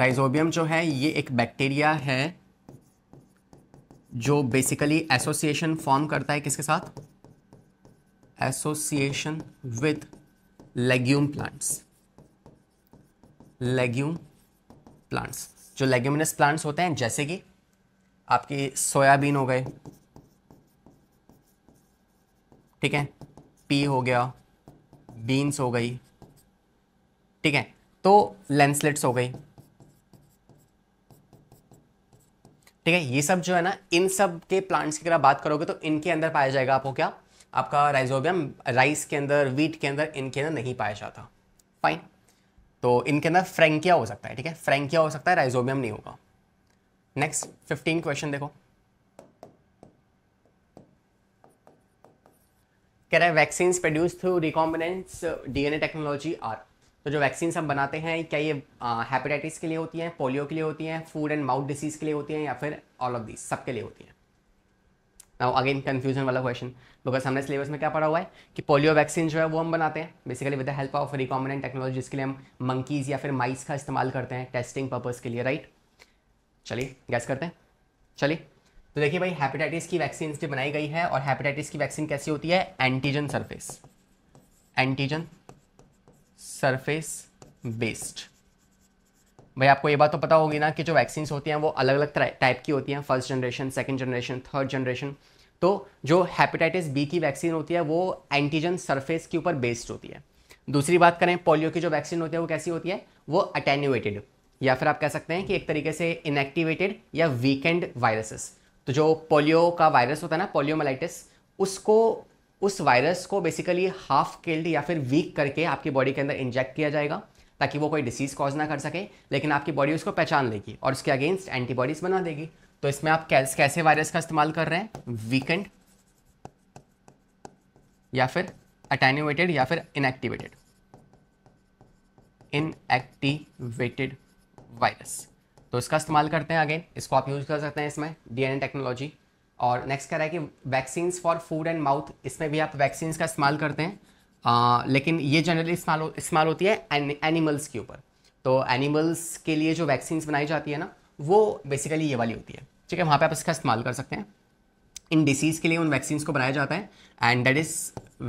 राइजोबियम जो है ये एक बैक्टीरिया है जो बेसिकली एसोसिएशन फॉर्म करता है किसके साथ association with legume plants legume plants जो लेग्यूमिनस प्लांट्स होते हैं जैसे कि आपकी सोयाबीन हो गए ठीक है पी हो गया बीन्स हो गई ठीक है तो लेंसलेट्स हो गई ठीक है ये सब जो है ना इन सब के प्लांट्स की अगर आप बात करोगे तो इनके अंदर पाया जाएगा आपको क्या आपका राइजोबियम राइस के अंदर वीट के अंदर इनके अंदर नहीं पाया जाता फाइन तो इनके अंदर फ्रेंकिया हो सकता है ठीक है फ्रेंकिया हो सकता है राइजोबियम नहीं होगा नेक्स्ट फिफ्टीन क्वेश्चन देखो कह रहे हैं vaccine produce through recombinant DNA technology are तो जो वैक्सीन हम बनाते हैं क्या ये हेपेटाइटिस के लिए होती हैं पोलियो के लिए होती हैं फूड एंड माउथ डिसीज के लिए होती हैं या फिर ऑल ऑफ दिस सबके लिए होती हैं नाउ अगेन कंफ्यूजन वाला क्वेश्चन बिकॉज हमने सिलेबस में क्या पढ़ा हुआ है कि पोलियो वैक्सीन जो है वो हम बनाते हैं basically with the help of recombinant technology जिसके लिए हम मंकीज़ या फिर माइस का इस्तेमाल करते हैं टेस्टिंग पर्पज़ के लिए राइट right? चलिए गैस करते हैं चलिए तो देखिए भाई हेपेटाइटिस की वैक्सीन जो बनाई गई है और हेपेटाइटिस की वैक्सीन कैसी होती है antigen surface antigen surface based भाई आपको ये बात तो पता होगी ना कि जो वैक्सीन होती हैं वो अलग अलग टाइप की होती हैं first generation second generation third generation तो जो हेपेटाइटिस बी की वैक्सीन होती है वो एंटीजन सरफेस के ऊपर बेस्ड होती है दूसरी बात करें पोलियो की जो वैक्सीन होती है वो कैसी होती है वो अटेन्यूएटेड या फिर आप कह सकते हैं कि एक तरीके से इनएक्टिवेटेड या वीकेंड वायरसेस तो जो पोलियो का वायरस होता है ना पोलियोमलाइटिस उसको उस वायरस को बेसिकली हाफ किल्ड या फिर वीक करके आपकी बॉडी के अंदर इंजेक्ट किया जाएगा ताकि वो कोई डिसीज़ कॉज ना कर सके लेकिन आपकी बॉडी उसको पहचान लेगी और उसके अगेंस्ट एंटीबॉडीज़ बना देगी तो इसमें आप कैस, कैसे वायरस का इस्तेमाल कर रहे हैं वीकेंड या फिर अटैनिवेटेड या फिर इनएक्टिवेटेड इनएक्टिवेटेड वायरस तो इसका इस्तेमाल करते हैं अगेन इसको आप यूज़ कर सकते हैं इसमें डीएनए टेक्नोलॉजी और नेक्स्ट कह रहा है कि vaccines for food and mouth इसमें भी आप वैक्सीन्स का इस्तेमाल करते हैं आ, लेकिन ये जनरली इस्तेमाल इस्तेमाल होती है एनिमल्स के ऊपर तो एनिमल्स के लिए जो वैक्सीन्स बनाई जाती है ना वो बेसिकली ये वाली होती है ठीक है वहाँ पर आप इसका इस्तेमाल कर सकते हैं इन डिसीज़ के लिए उन वैक्सीन्स को बनाया जाता है and that is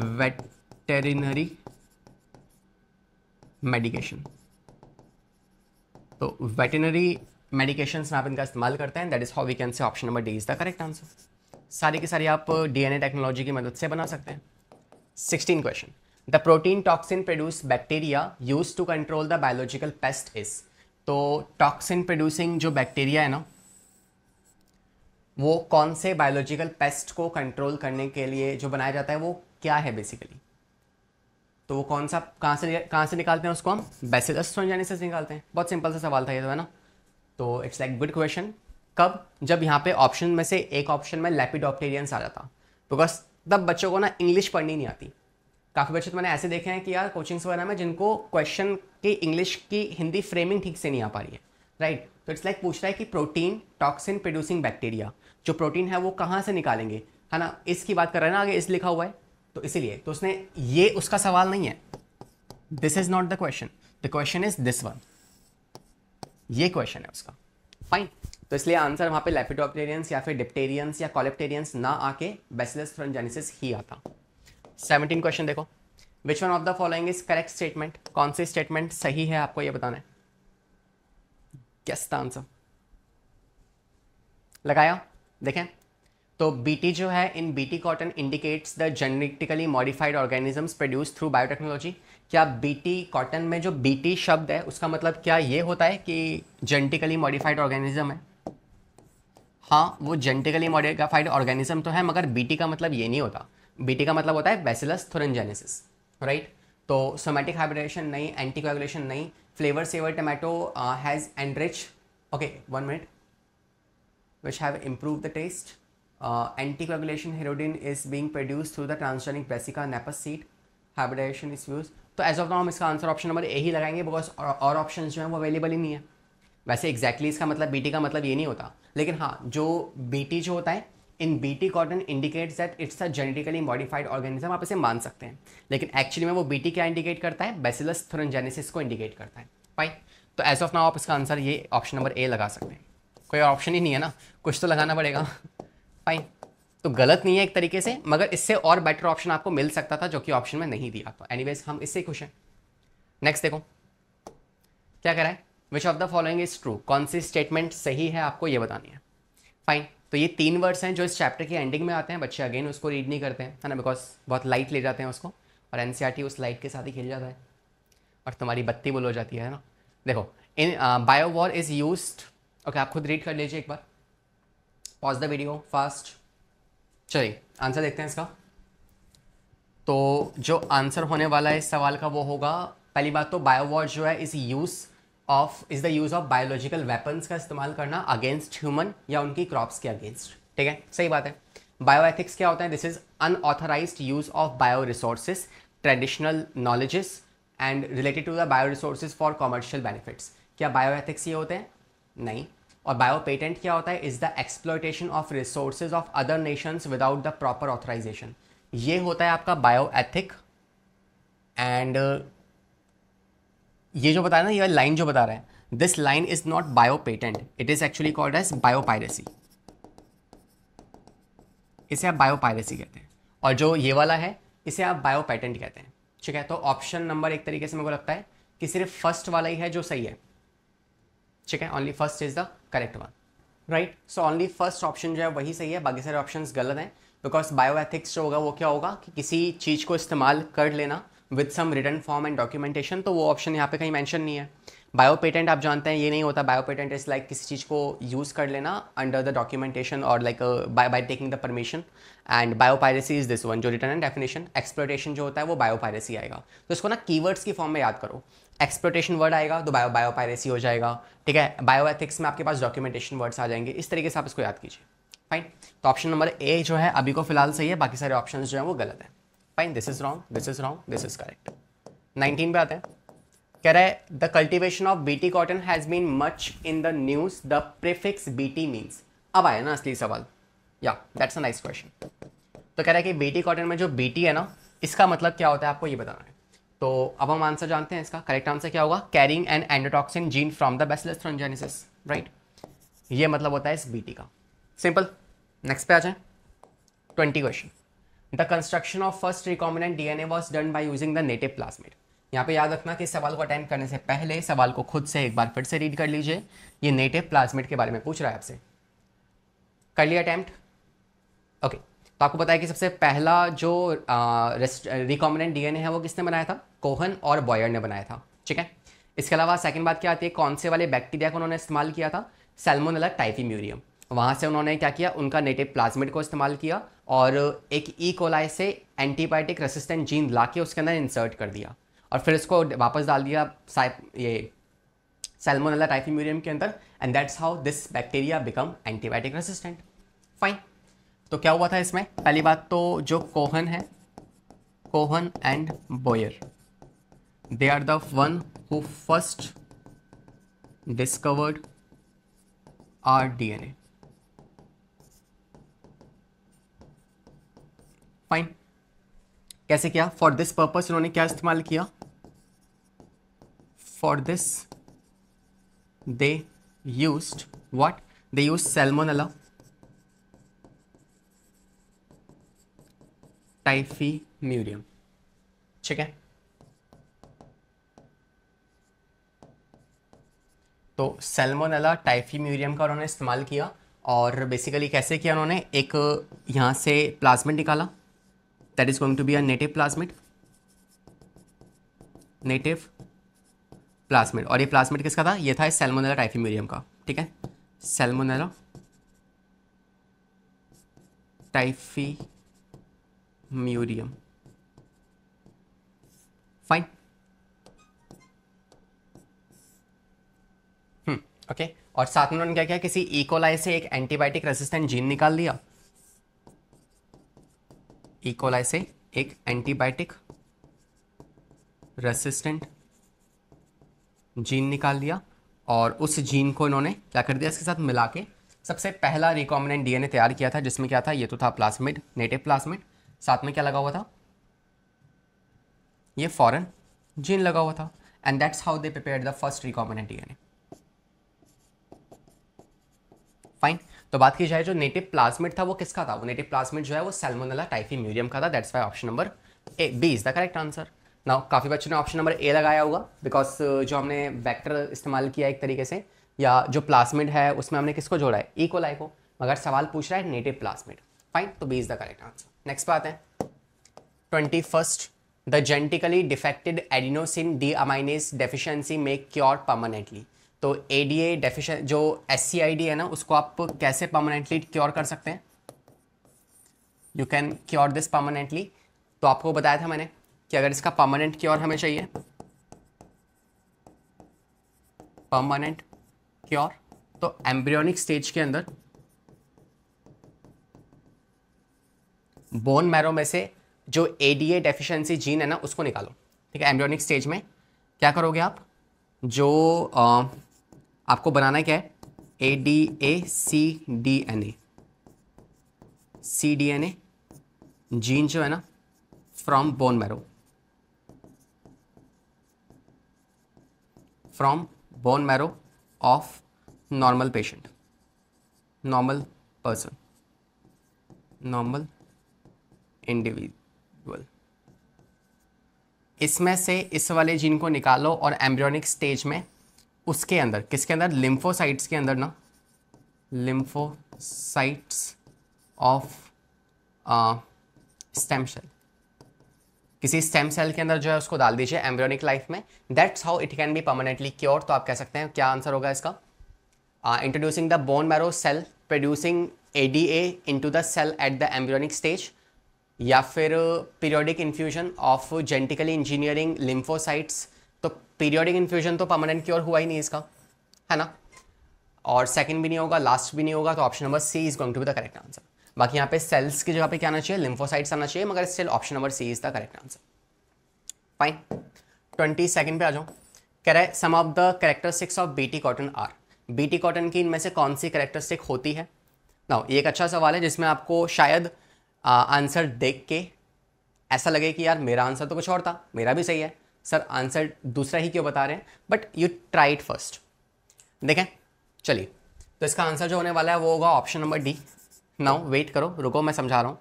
veterinary medication तो वेटनरी मेडिकेशन में आप इनका इस्तेमाल करते हैं that is how we can say option number D is the correct answer सारे के सारे आप डीएनए टेक्नोलॉजी की मदद से बना सकते हैं sixteen question the protein toxin produce bacteria use to control the biological pest is तो टॉक्सिन प्रोड्यूसिंग जो बैक्टीरिया है ना वो कौन से बायोलॉजिकल पेस्ट को कंट्रोल करने के लिए जो बनाया जाता है वो क्या है बेसिकली तो वो कौन सा कहाँ से कहाँ से निकालते हैं उसको हम बैसिलस तो जाने से निकालते हैं बहुत सिंपल सा सवाल था ये तो है ना तो इट्स लाइक गुड क्वेश्चन कब जब यहाँ पे ऑप्शन में से एक ऑप्शन में ऑप्टेरियंस आ जाता बिकॉज तब बच्चों को ना इंग्लिश पढ़नी नहीं आती काफ़ी बच्चे तो मैंने ऐसे देखे हैं कि यार कोचिंग्स वगैरह में जिनको क्वेश्चन की इंग्लिश की हिंदी फ्रेमिंग ठीक से नहीं आ पा रही है राइट तो इट्स लाइक पूछ रहा है कि प्रोटीन टॉक्सिन प्रोड्यूसिंग बैक्टीरिया जो प्रोटीन है वो कहाँ से निकालेंगे है ना इसकी बात कर रहे हैं ना आगे इस लिखा हुआ है तो इसीलिए तो उसने ये उसका सवाल नहीं है this is not the question the question is this one ये क्वेश्चन है उसका फाइन तो इसलिए आंसर वहां पे लेपिडोप्टेरियंस या फिर डिप्टेरियंस या कॉलेप्टेरियंस ना आके बेसिलस फ्रॉम ही आता सेवनटीन क्वेश्चन देखो which one of the following is correct statement कौन सी स्टेटमेंट सही है आपको ये बताना है गेस्ट द आंसर लगाया देखें तो बीटी जो है in BT cotton indicates the genetically modified organisms produce through biotechnology क्या बीटी कॉटन में जो बीटी शब्द है उसका मतलब क्या ये होता है कि जेनेटिकली मॉडिफाइड ऑर्गेनिज्म है हाँ वो जेनेटिकली मॉडिफाइड ऑर्गेनिज्म तो है मगर बीटी का मतलब ये नहीं होता बीटी का मतलब होता है बेसिलस थोरेंजेनेसिस राइट तो सोमेटिक हाइब्रिडेशन नहीं एंटीकोगुलेशन नहीं flavour saver tomato has rich okay one minute which have improve the taste Uh, anticoagulation heroin is being produced through the transgenic brassica napus seed. Hybridization is used. तो as of now हम इसका answer option number A ही लगाएंगे because और option जो है वो available ही नहीं है वैसे एक्जैक्टली exactly इसका मतलब बीटी का मतलब ये नहीं होता लेकिन हाँ जो बीटी जो होता है in BT cotton indicates that it's a genetically modified organism आप इसे मान सकते हैं लेकिन एक्चुअली में वो बीटी क्या इंडिकेट करता है बेसिलस थ्रोनजेनेसिस को इंडिकेट करता है फाइन तो एज ऑफ नाउ आप इसका आंसर ये ऑप्शन नंबर ए लगा सकते हैं कोई ऑप्शन ही नहीं है ना कुछ तो लगाना पड़ेगा फाइन तो गलत नहीं है एक तरीके से मगर इससे और बेटर ऑप्शन आपको मिल सकता था जो कि ऑप्शन में नहीं दिया तो एनीवेज हम इससे खुश हैं नेक्स्ट देखो क्या कह रहा है which of the following is true कौन सी स्टेटमेंट सही है आपको ये बतानी है फाइन तो ये तीन वर्ड्स हैं जो इस चैप्टर के एंडिंग में आते हैं बच्चे अगेन उसको रीड नहीं करते हैं है ना बिकॉज बहुत लाइट ले जाते हैं उसको और एन e उस लाइट के साथ ही खेल जाता है और तुम्हारी बत्ती बुल हो जाती है ना देखो इन bio war is use okay आप खुद रीड कर लीजिए एक बार पॉज द वीडियो फास्ट चलिए आंसर देखते हैं इसका तो जो आंसर होने वाला है इस सवाल का वो होगा पहली बात तो बायोवॉर जो है is use of is the use of biological weapons का इस्तेमाल करना अगेंस्ट ह्यूमन या उनकी क्रॉप्स के अगेंस्ट ठीक है सही बात है बायोएथिक्स क्या होता है this is unauthorise use of bio resources traditional knowledges and related to the bio resources for commercial benefits क्या बायोएथिक्स ये होते हैं नहीं और बायो पेटेंट क्या होता है is the exploitation of resources of other nations without the proper authorisation ये होता है आपका बायो एथिक एंड ये जो बता रहे ना ये लाइन जो बता रहा है this line is not bio patent it is actually called as bio piracy इसे आप बायो पायरेसी कहते हैं और जो ये वाला है इसे आप बायो पेटेंट कहते हैं ठीक है तो ऑप्शन नंबर एक तरीके से मेरे को लगता है कि सिर्फ फर्स्ट वाला ही है जो सही है ठीक है only first is the correct one right so only first option जो है वही सही है बाकी सारे ऑप्शन गलत हैं बिकॉज बायोएथिक्स जो होगा वो क्या होगा कि किसी चीज़ को इस्तेमाल कर लेना with some return form and documentation तो वो ऑप्शन यहाँ पे कहीं मैंशन नहीं है बायो पेटेंट आप जानते हैं ये नहीं होता बायो पेटेंट इज लाइक किसी चीज़ को यूज़ कर लेना अंडर द डॉक्यूमेंटेशन और like by by taking the permission and bio piracy is this one जो रिटर्न एंड डेफिनेशन एक्सप्लोटेशन जो होता है वो बायो पायरेसी आएगा तो इसको ना कीवर्ड्स की फॉर्म में याद करो एक्सप्लोटेशन वर्ड आएगा तो बायो बायो पायरेसी हो जाएगा ठीक है बायो एथिक्स में आपके पास डॉक्यूमेंटेशन वर्ड्स आ जाएंगे इस तरीके से आप इसको याद कीजिए फाइन तो ऑप्शन नंबर ए जो है अभी को फिलहाल सही है बाकी सारे ऑप्शन जो है वो गलत है fine this is wrong this is wrong this is correct nineteen पे आते हैं कह रहा है the cultivation of B T cotton has been much in the news the prefix B T means अब आया ना असली सवाल या दैट्स अ नाइस क्वेश्चन तो कह रहा है कि टी कॉटन में जो बी टी है ना इसका मतलब क्या होता है आपको ये बताना है तो अब हम आंसर जानते हैं इसका करेक्ट आंसर क्या होगा carrying and endotoxin gene from the bacillus thuringiensis right ये मतलब होता है इस बीटी का सिंपल नेक्स्ट पे आ जाए twenty question the construction of first recombinant DNA was done by using the native plasmid यहाँ पे याद रखना कि सवाल को अटेंड करने से पहले सवाल को खुद से एक बार फिर से रीड कर लीजिए ये नेटिव प्लाज्मिड के बारे में पूछ रहा है आपसे कर लिया अटैम्प्ट ओके okay. तो आपको पता है कि सबसे पहला जो रिकॉमिनेंट डीएनए है वो किसने बनाया था कोहन और बॉयर ने बनाया था ठीक है इसके अलावा सेकंड बात क्या आती है कौन से वाले बैक्टीरिया को उन्होंने इस्तेमाल किया था सेल्मोनेला टाइफी म्यूरियम वहाँ से उन्होंने क्या किया उनका नेटिव प्लाज्मिड को इस्तेमाल किया और एक ई e. कोलाय से एंटीबायोटिक रेसिस्टेंट जीन ला के उसके अंदर इंसर्ट कर दिया और फिर इसको वापस डाल दिया ये सेलमोनला टाइफी म्यूरियम के अंदर and that's how this bacteria become antibiotic resistant fine तो क्या हुआ था इसमें पहली बात तो जो कोहन है Cohen and Boyer they are the one who first discovered R DNA fine कैसे किया फॉर दिस पर्पस उन्होंने क्या इस्तेमाल किया for this they use what they use अला टाइफी म्यूरियम ठीक है तो सेल्मोनेला टाइफी म्यूरियम का उन्होंने इस्तेमाल किया और बेसिकली कैसे किया उन्होंने एक यहां से प्लाज्मिट निकाला that is going to be a native plasmid native plasmid और ये प्लाज्मिट किसका था ये था इस टाइफी म्यूरियम का ठीक है Salmonella typhi murium fine okay hmm, और साथ में उन्होंने क्या किया किसी इकोलाई e. से एक एंटीबायोटिक रेसिस्टेंट जीन निकाल लिया इकोलाई e. से एक एंटीबायोटिक रेसिस्टेंट जीन निकाल लिया और उस जीन को इन्होंने क्या कर दिया इसके साथ मिला के सबसे पहला रिकॉमिनेंट डीएनए तैयार किया था जिसमें क्या था ये तो था प्लास्मिड नेटिव प्लास्मिड साथ में क्या लगा हुआ था ये फॉरन जीन लगा हुआ था and that's how they prepare the first recombinant DNA fine तो बात की जाए जो नेटिव प्लाज्मिड था वो किसका था वो नेटिव प्लाज्मिड जो है वो सेलमोनला टाइफी म्यूरियम का था that's why option number A B is the correct answer ना काफ़ी बच्चों ने ऑप्शन नंबर ए लगाया होगा बिकॉज uh, जो हमने वैक्टर इस्तेमाल किया एक तरीके से या जो प्लाज्मिड है उसमें हमने किसको जोड़ा है ई e को लाइको मगर सवाल पूछ रहा है नेटिव प्लाज्मिड फाइन तो B is the correct answer next बात है twenty first the genetically defected adenosine deaminase deficiency में क्योर परमानेंटली तो ए डी ए डेफिशन जो एस सी आई डी है ना उसको आप कैसे परमानेंटली क्योर कर सकते हैं you can cure this permanently तो आपको बताया था मैंने कि अगर इसका परमानेंट क्योर हमें चाहिए परमानेंट क्योर तो एम्ब्रियोनिक स्टेज के अंदर बोन मैरो में से जो A D A deficiency gene है ना उसको निकालो ठीक है एम्ब्रियोनिक स्टेज में क्या करोगे आप जो आ, आपको बनाना क्या है A D A C D N A C D N A gene जो है ना from bone marrow from bone marrow of normal patient normal person normal individual इसमें से इस वाले जीन को निकालो और एम्ब्रियोनिक स्टेज में उसके अंदर किसके अंदर लिम्फोसाइट्स के अंदर ना लिम्फोसाइट्स ऑफ स्टेम सेल किसी स्टेम सेल के अंदर जो है उसको डाल दीजिए एम्ब्रियोनिक लाइफ में that's how it can be permanently cure तो आप कह सकते हैं क्या आंसर होगा इसका introducing the bone marrow cell producing A D A into the cell at the embryonic stage या फिर periodic infusion of genetically engineering lymphocytes तो पीरियोडिक इन्फ्यूजन तो परमानेंट क्योर हुआ ही नहीं इसका है ना और सेकंड भी नहीं होगा लास्ट भी नहीं होगा तो option number C is going to be the correct answer बाकी यहाँ पे सेल्स की जगह पे क्या आना चाहिए लिम्फोसाइट्स आना चाहिए मगर still option number C is the correct answer fine twenty second पे आ जाओ कह रहे some of the characteristics of BT cotton are T cotton की इनमें से कौन सी करेक्टरस्टिक होती है ना ये एक अच्छा सवाल है जिसमें आपको शायद आंसर देख के ऐसा लगे कि यार मेरा आंसर तो कुछ और था मेरा भी सही है सर आंसर दूसरा ही क्यों बता रहे हैं but you try it first देखें चलिए तो इसका आंसर जो होने वाला है वो होगा option number D now wait करो रुको मैं समझा रहा हूँ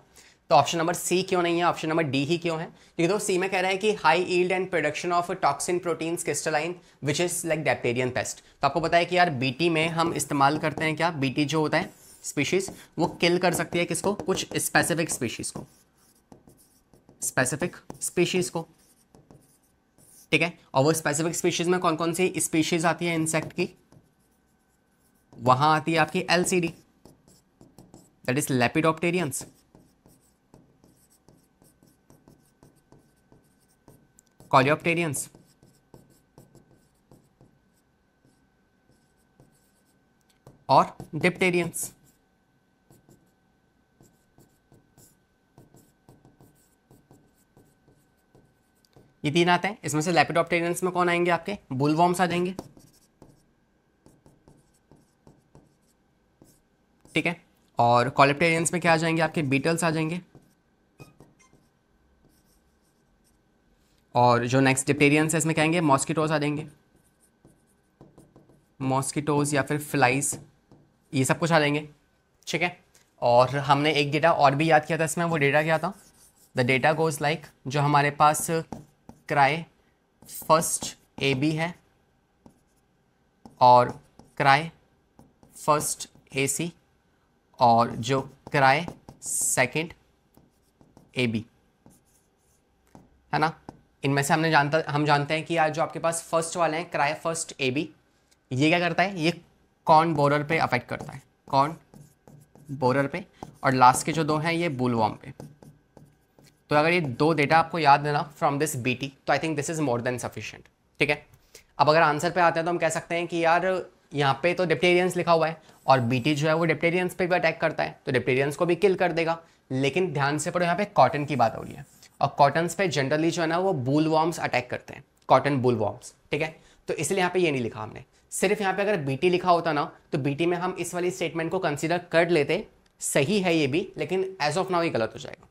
तो ऑप्शन नंबर सी क्यों नहीं है ऑप्शन नंबर डी ही क्यों है क्योंकि तो सी में कह रहा है कि high yield and production of toxin proteins crystalline which is like dipteran pest तो आपको पता है कि यार बीटी में हम इस्तेमाल करते हैं क्या बीटी जो होता है स्पीशीज वो किल कर सकती है किसको कुछ स्पेसिफिक स्पीशीज को स्पेसिफिक स्पीशीज को ठीक है और वो स्पेसिफिक स्पीशीज में कौन कौन सी स्पीशीज आती है इंसेक्ट की वहां आती है आपकी LCD that is lepidopterans coleopterans और डिप्टेरियंस ये तीन आते हैं इसमें से लेपिडोप्टेरियंस में कौन आएंगे आपके बुलवॉर्म्स आ जाएंगे ठीक है और कॉलेप्टेरियंस में क्या आ जाएंगे आपके बीटल्स आ जाएंगे और जो नेक्स्ट डिप्टेरियंस है इसमें क्या आएंगे मॉस्किटोज आ जाएंगे मॉस्किटोज या फिर फ्लाइज ये सब कुछ आ जाएंगे ठीक है और हमने एक डेटा और भी याद किया था इसमें वो डेटा क्या था द डेटा गोज लाइक जो हमारे पास क्राई फर्स्ट ए बी है और क्राई फर्स्ट ए सी और जो क्राई सेकंड ए बी है ना इनमें से हमने जानता हम जानते हैं कि आज जो आपके पास फर्स्ट वाले हैं क्राई फर्स्ट ए बी ये क्या करता है ये कॉर्न बोरर पे अफेक्ट करता है कॉर्न बोरर पे और लास्ट के जो दो हैं ये बुलवॉम पे तो अगर ये दो डेटा आपको याद है ना फ्रॉम दिस बी टी तो I think this is more than sufficient ठीक है अब अगर आंसर पे आते हैं तो हम कह सकते हैं कि यार यहाँ पे तो डिप्टेरियंस लिखा हुआ है और टी जो है वो डिप्टेरियंस पे भी अटैक करता है तो डिप्टेरियंस को भी किल कर देगा लेकिन ध्यान से पढ़ो यहाँ पे कॉटन की बात हो रही है और कॉटन्स पे जनरली जो है ना वो बुल वॉर्म्स अटैक करते हैं कॉटन बुल वॉर्म्स ठीक है तो इसलिए यहाँ पे ये नहीं लिखा हमने सिर्फ यहाँ पे अगर टी लिखा होता ना तो टी में हम इस वाली स्टेटमेंट को कंसिडर कर लेते सही है ये भी लेकिन एज ऑफ नाउ ये गलत हो जाएगा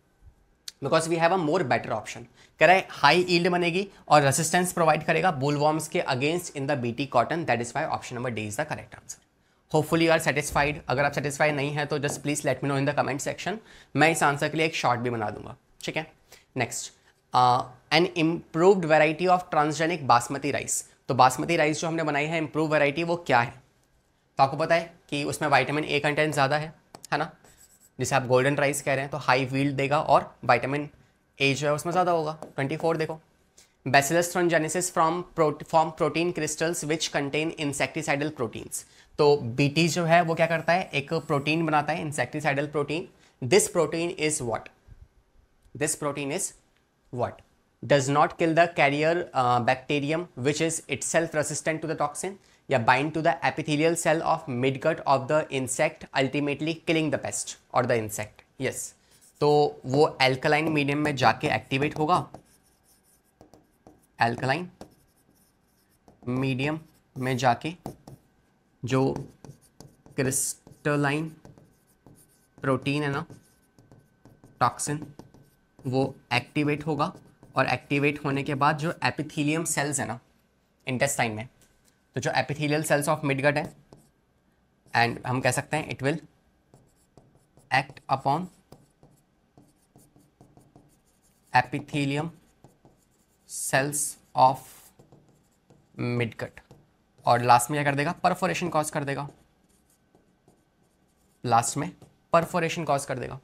because we have a more better option कह रहे हाई ईल्ड बनेगी और रेसिस्टेंस प्रोवाइड करेगा बुल वॉर्म्स के against in the BT cotton that is why option number D is the correct answer hopefully you are satisfied अगर आप satisfy नहीं है तो just please let me know in the comment section मैं इस answer के लिए एक शॉर्ट भी बना दूंगा ठीक है next an improved variety of transgenic basmati rice तो बासमती राइस जो हमने बनाई है इम्प्रूव वेराइटी वो क्या है तो आपको पता है कि उसमें वाइटामिन ए कंटेंट ज़्यादा है है ना जिसे आप गोल्डन राइस कह रहे हैं तो हाई वील्ड देगा और वाइटामिन ए जो है उसमें ज़्यादा होगा ट्वेंटी फोर देखो bacillus thuringiensis from form protein crystals which contain insecticidal proteins तो बी जो है वो क्या करता है एक प्रोटीन बनाता है insecticidal protein this protein is what this protein is what does not kill the carrier uh, bacterium which is itself resistant to the toxin या bind to the epithelial cell of mid midgut of the insect ultimately killing the pest और the insect yes तो वो alkaline medium में जाके activate होगा alkaline medium में जाके जो क्रिस्टलाइन प्रोटीन है ना टॉक्सिन वो एक्टिवेट होगा और एक्टिवेट होने के बाद जो एपिथीलियम सेल्स है ना इंटेस्टाइन में तो जो एपिथेलियल सेल्स ऑफ मिडगट हैं एंड हम कह सकते हैं it will act upon epithelium cells of midgut और लास्ट में क्या कर देगा परफोरेशन कॉज कर देगा लास्ट में परफोरेशन कॉज कर देगा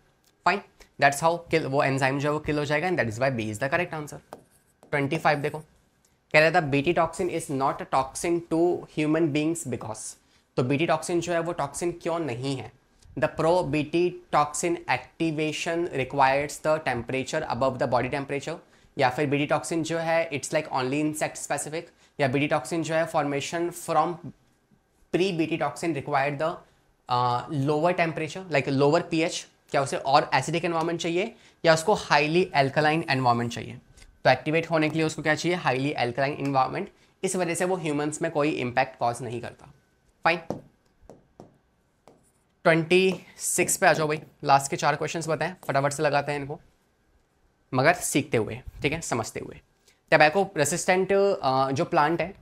फाइन दैट्स हाउ किल वो एंजाइम जो है वो किल हो जाएगा and that is why B is the correct answer twenty five देखो कह रहा था BT toxin is not a toxin to human beings because तो बीटी टॉक्सिन जो है वो टॉक्सिन क्यों नहीं है the pro BT toxin activation requires the temperature above the body temperature या फिर बीटी टॉक्सिन जो है it's like only insect specific या बीटी टॉक्सिन जो है formation from pre BT toxin required the lower temperature like lower pH क्या उसे और एसिडिक एनवायरमेंट चाहिए या उसको हाईली एल्कलाइन एनवायरमेंट चाहिए तो एक्टिवेट होने के लिए उसको क्या चाहिए हाईली एल्कलाइन इन्वायरमेंट इस वजह से वो ह्यूमंस में कोई इम्पैक्ट कॉज नहीं करता फाइन ट्वेंटी सिक्स पे आ जाओ भाई लास्ट के चार क्वेश्चन बताएं फटाफट से लगाते हैं इनको मगर सीखते हुए ठीक है समझते हुए टबैको रेसिस्टेंट जो प्लांट है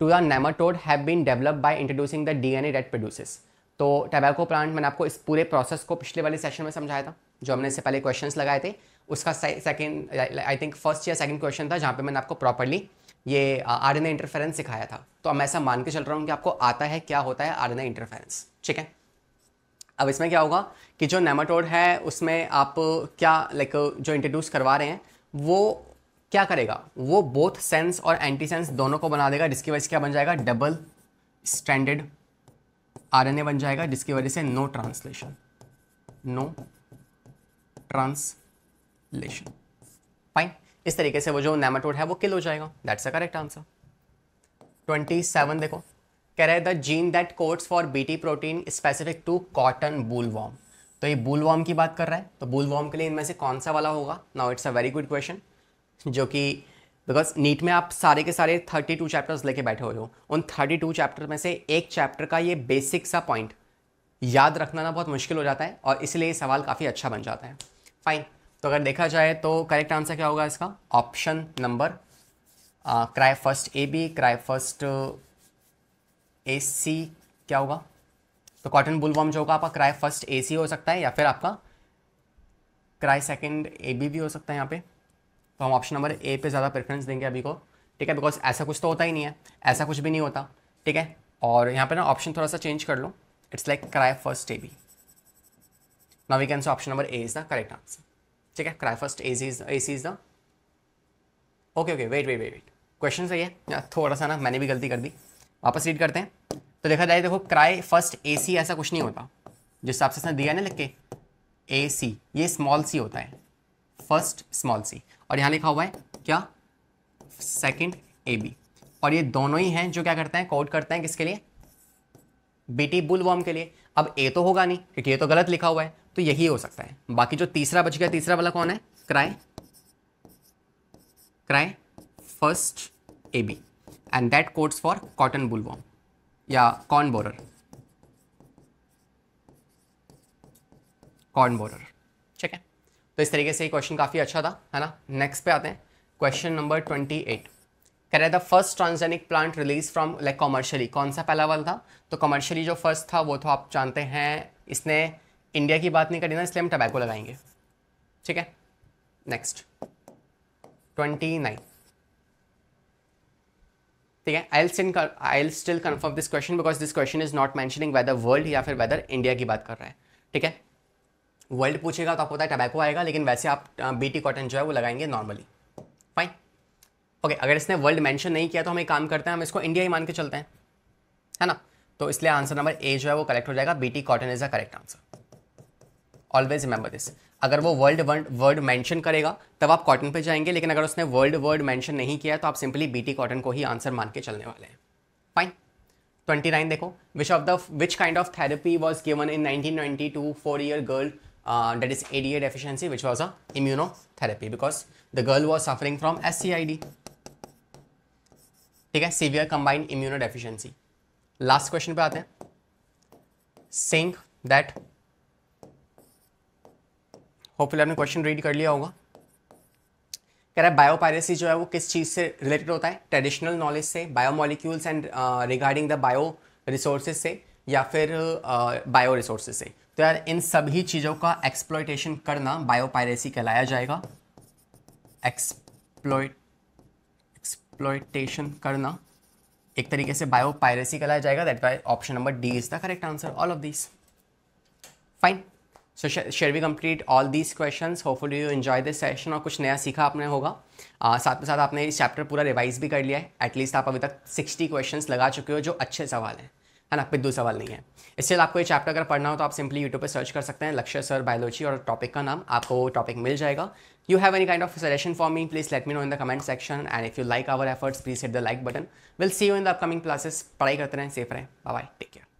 to the nematode have been developed by introducing the DNA that produces तो टबैको प्लांट मैंने आपको इस पूरे प्रोसेस को पिछले वाले सेशन में समझाया था जो हमने इससे पहले क्वेश्चन लगाए थे उसका सेकेंड आई थिंक फर्स्ट या सेकेंड क्वेश्चन था जहाँ पे मैंने आपको प्रॉपरली ये आर एन इंटरफेरेंस सिखाया था तो अब मैं ऐसा मान के चल रहा हूँ कि आपको आता है क्या होता है आर एन इंटरफेरेंस ठीक है अब इसमें क्या होगा कि जो नेमाटोड है उसमें आप क्या लाइक जो इंट्रोड्यूस करवा रहे हैं वो क्या करेगा वो बोथ सेंस और एंटी सेंस दोनों को बना देगा जिसकी वजह से क्या बन जाएगा डबल स्टैंडर्ड आर बन जाएगा जिसकी वजह से no translation no translation fine इस तरीके से वो जो नेमाटोड है वो किल हो जाएगा that's a correct answer twenty seven देखो कह रहे the gene that codes for BT protein specific to cotton bollworm तो ये बूलवॉम की बात कर रहा है तो बूलवॉम के लिए इनमें से कौन सा वाला होगा now it's a very good question जो कि बिकॉज नीट में आप सारे के सारे थर्टी टू चैप्टर्स लेके बैठे हो उन थर्टी टू चैप्टर में से एक चैप्टर का ये बेसिक सा पॉइंट याद रखना ना बहुत मुश्किल हो जाता है और इसलिए ये सवाल काफ़ी अच्छा बन जाता है फाइन तो अगर देखा जाए तो करेक्ट आंसर क्या होगा इसका option number cry first A B cry first A C क्या होगा तो कॉटन बुलवॉम जो होगा आपका क्राई फर्स्ट ए सी हो सकता है या फिर आपका क्राई सेकंड ए बी भी हो सकता है यहाँ पे तो हम ऑप्शन नंबर ए पे ज़्यादा प्रेफरेंस देंगे अभी को ठीक है बिकॉज ऐसा कुछ तो होता ही नहीं है ऐसा कुछ भी नहीं होता ठीक है और यहाँ पे ना ऑप्शन थोड़ा सा चेंज कर लो it's like cry first A B now we can say option number A is the correct answer ठीक है cry first A C A C is the okay okay wait wait wait wait question सही है थोड़ा सा ना मैंने भी गलती कर दी वापस रीड करते हैं तो देखा जाए देखो क्राई फर्स्ट ए सी ऐसा कुछ नहीं होता जिस हिसाब से इसने दिया ना लिख के ए सी ये स्मॉल सी होता है फर्स्ट स्मॉल सी और यहाँ लिखा हुआ है क्या सेकंड ए बी और ये दोनों ही हैं जो क्या करते हैं कोड करते हैं किसके लिए टी बुल वॉर्म के लिए अब ए तो होगा नहीं क्योंकि ये तो गलत लिखा हुआ है तो यही हो सकता है बाकी जो तीसरा बच गया तीसरा वाला कौन है cry cry first A B and that codes for cotton bollworm या कॉर्न बोरर कॉर्न बोरर ठीक है तो इस तरीके से ये क्वेश्चन काफ़ी अच्छा था है ना नेक्स्ट पे आते हैं क्वेश्चन नंबर ट्वेंटी एट कह the first transgenic plant release from like commercially कौन सा पहला वाला था तो कॉमर्शियली जो फर्स्ट था वो तो आप जानते हैं इसने इंडिया की बात नहीं करी ना इसलिए हम टबैको लगाएंगे ठीक है नेक्स्ट ट्वेंटी नाइन ठीक है I still I still confirm this question because this question is not mentioning whether world या फिर वेदर इंडिया की बात कर रहा है ठीक है वर्ल्ड पूछेगा तो आपको पता है टबैको आएगा लेकिन वैसे आप बीटी कॉटन जो है वो लगाएंगे नॉर्मली फाइन ओके अगर इसने वर्ल्ड मेंशन नहीं किया तो हम एक काम करते हैं हम इसको इंडिया ही मान के चलते हैं है ना तो इसलिए आंसर नंबर ए जो है वो करेक्ट हो जाएगा B T cotton is the correct answer always remember this अगर वो वर्ल्ड वर्ड वर्ड मेंशन करेगा तब आप कॉटन पे जाएंगे लेकिन अगर उसने वर्ल्ड वर्ड मेंशन नहीं किया तो आप सिंपली बी टी कॉटन को ही आंसर मान के चलने वाले हैं फाइन 29 देखो which of the which kind of therapy was given in nineteen ninety two four year girl that is a D A deficiency which was a immunotherapy because the girl was suffering from S C I D ठीक है severe combined immunodeficiency last question पे आते हैं think that hopeful आपने question read कर लिया होगा कह रहा है बायो पायरेसी जो है वो किस चीज़ से रिलेटेड होता है ट्रेडिशनल नॉलेज से biomolecules and regarding the bio bioresources से या फिर बायो uh, रिसोर्सेज से तो यार इन सभी चीज़ों का एक्सप्लोइटेशन करना बायो पायरेसी कहलाया जाएगा एक्सप्लोइ एक्सप्लोइटेशन करना एक तरीके से बायो पायरेसी कहलाया जाएगा that why option number D is the correct answer all of this fine so share we complete all these question hopeful you enjoy this session और कुछ नया सीखा आपने होगा uh, साथ में साथ आपने इस चैप्टर पूरा रिवाइज भी कर लिया है एटलीस्ट आप अभी तक सिक्सटी क्वेश्चन लगा चुके हो जो अच्छे सवाल हैं है ना पिद्दू सवाल नहीं है इससे आपको ये चैप्टर अगर पढ़ना हो तो आप सिंपली यूट्यूब पर सर्च कर सकते हैं लक्ष्य सर बायोलॉजी और टॉपिक का नाम आपको वो टॉपिक मिल जाएगा you have any kind of suggestion for me please let me know in the comment section and if you like our efforts please hit the like button will see you in the upcoming classes पढ़ाई करते रहें safe रहें bye take care